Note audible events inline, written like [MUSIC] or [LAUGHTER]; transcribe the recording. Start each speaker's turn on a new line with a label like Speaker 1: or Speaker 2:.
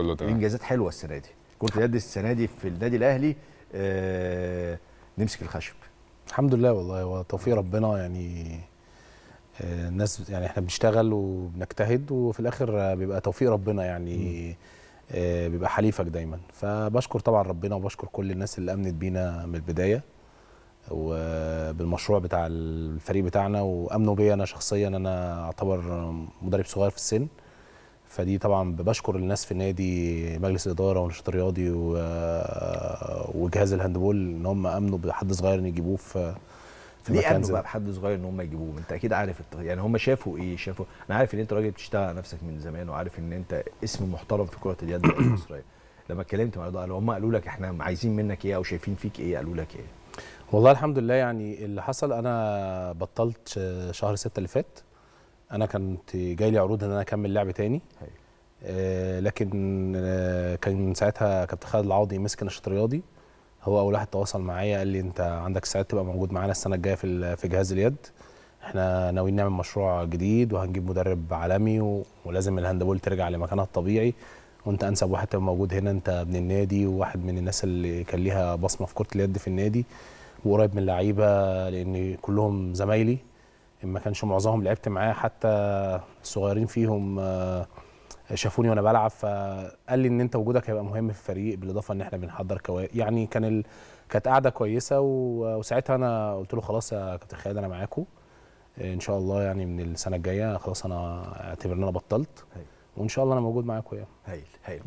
Speaker 1: كله تمام انجازات حلوه السنه دي كره اليد السنه دي في النادي الاهلي آه نمسك الخشب الحمد لله والله وتوفيق ربنا يعني آه الناس يعني احنا بنشتغل وبنجتهد وفي الاخر بيبقى توفيق ربنا يعني آه بيبقى حليفك دايما فبشكر طبعا ربنا وبشكر كل الناس اللي امنت بينا من البدايه وبالمشروع بتاع الفريق بتاعنا وامنوا بيا انا شخصيا انا اعتبر مدرب صغير في السن فدي طبعا بشكر الناس في النادي مجلس الاداره والنشاط الرياضي آه، وجهاز الهاندبول ان هم امنوا بحد صغير ان يجيبوه في في ليه امنوا بقى بحد صغير ان هم يجيبوه انت اكيد عارف يعني هم شافوا ايه شافوا انا عارف ان انت راجل بتشتغل على نفسك من زمان وعارف ان انت اسم محترم في كره اليد المصريه [COUGHS] لما اتكلمت مع رضا هم قالوا لك احنا عايزين منك ايه او شايفين فيك ايه قالوا لك ايه والله الحمد لله يعني اللي حصل انا بطلت شهر 6 اللي فات انا كنت جاي لي عروض ان انا اكمل لعب تاني آه لكن آه كان ساعتها كابتن خالد العوضي مسك نشاط رياضي هو اول واحد تواصل معايا قال لي انت عندك ساعات تبقى موجود معانا السنه الجايه في في جهاز اليد احنا ناويين نعمل مشروع جديد وهنجيب مدرب عالمي ولازم الهاندبول ترجع لمكانها الطبيعي وانت انسب واحد تبقى موجود هنا انت ابن النادي وواحد من الناس اللي كان ليها بصمه في كره اليد في النادي وقريب من اللعيبه لان كلهم زمايلي ما كانش معظمهم لعبت معاه حتى الصغيرين فيهم آه، شافوني وانا بلعب فقال لي ان انت وجودك هيبقى مهم في الفريق بالاضافه ان احنا بنحضر كوارث يعني كان ال... كانت قاعده كويسه وساعتها انا قلت له خلاص يا آه، كابتن خالد انا معاكم آه، ان شاء الله يعني من السنه الجايه خلاص انا اعتبر ان انا بطلت وان شاء الله انا موجود معاكم يعني هايل هايل